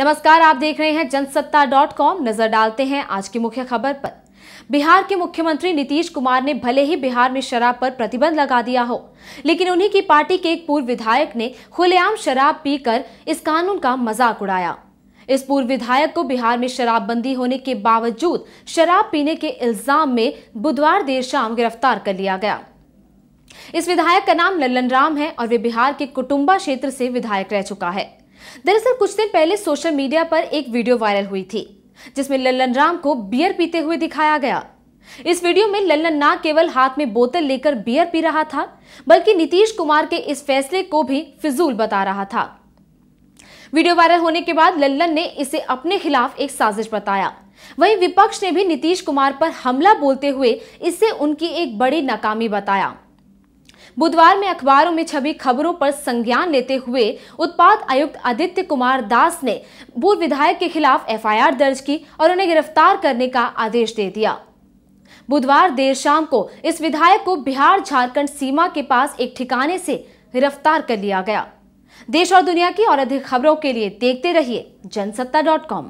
नमस्कार आप देख रहे हैं जनसत्ता डॉट कॉम नजर डालते हैं आज की मुख्य खबर पर बिहार के मुख्यमंत्री नीतीश कुमार ने भले ही बिहार में शराब पर प्रतिबंध लगा दिया हो लेकिन उन्हीं की पार्टी के एक पूर्व विधायक ने खुलेआम शराब पीकर इस कानून का मजाक उड़ाया इस पूर्व विधायक को बिहार में शराबबंदी होने के बावजूद शराब पीने के इल्जाम में बुधवार देर शाम गिरफ्तार कर लिया गया इस विधायक का नाम लल्लन राम है और वे बिहार के कुटुम्बा क्षेत्र से विधायक रह चुका है दरअसल कुछ दिन पहले सोशल मीडिया पर एक वीडियो वायरल हुई थी जिसमें लल्लन राम को बियर पीते हुए दिखाया गया इस वीडियो में लल्लन ना केवल हाथ में बोतल लेकर बियर पी रहा था बल्कि नीतीश कुमार के इस फैसले को भी फिजूल बता रहा था वीडियो वायरल होने के बाद लल्लन ने इसे अपने खिलाफ एक साजिश बताया वहीं विपक्ष ने भी नीतीश कुमार पर हमला बोलते हुए इसे उनकी एक बड़ी नाकामी बताया बुधवार में अखबारों में छपी खबरों पर संज्ञान लेते हुए उत्पाद आयुक्त आदित्य कुमार दास ने पूर्व विधायक के खिलाफ एफआईआर दर्ज की और उन्हें गिरफ्तार करने का आदेश दे दिया बुधवार देर शाम को इस विधायक को बिहार झारखंड सीमा के पास एक ठिकाने से गिरफ्तार कर लिया गया देश और दुनिया की और अधिक खबरों के लिए देखते रहिए जनसत्ता डॉट कॉम